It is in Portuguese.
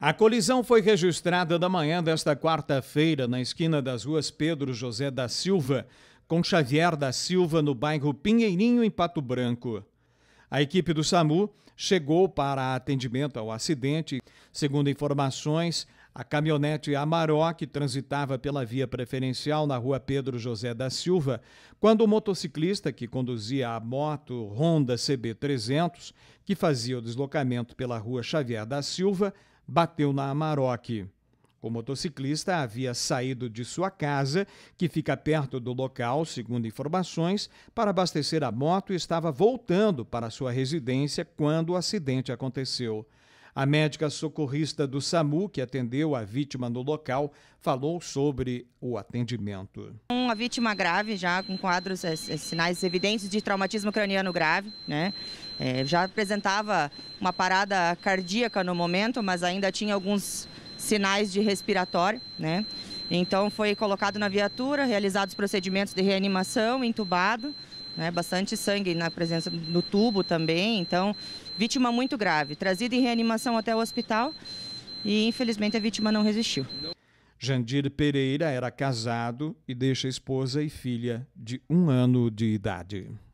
A colisão foi registrada da manhã desta quarta-feira na esquina das ruas Pedro José da Silva com Xavier da Silva no bairro Pinheirinho, em Pato Branco. A equipe do SAMU chegou para atendimento ao acidente. Segundo informações, a caminhonete Amarok transitava pela via preferencial na rua Pedro José da Silva, quando o motociclista que conduzia a moto Honda CB300, que fazia o deslocamento pela rua Xavier da Silva, bateu na Amarok. O motociclista havia saído de sua casa, que fica perto do local, segundo informações, para abastecer a moto e estava voltando para sua residência quando o acidente aconteceu. A médica socorrista do SAMU, que atendeu a vítima no local, falou sobre o atendimento. Uma vítima grave, já com quadros, eh, sinais evidentes de traumatismo craniano grave, né? É, já apresentava uma parada cardíaca no momento, mas ainda tinha alguns sinais de respiratório, né? Então foi colocado na viatura, realizados procedimentos de reanimação, entubado, né? Bastante sangue na presença do tubo também, então vítima muito grave, trazida em reanimação até o hospital e infelizmente a vítima não resistiu. Jandir Pereira era casado e deixa esposa e filha de um ano de idade.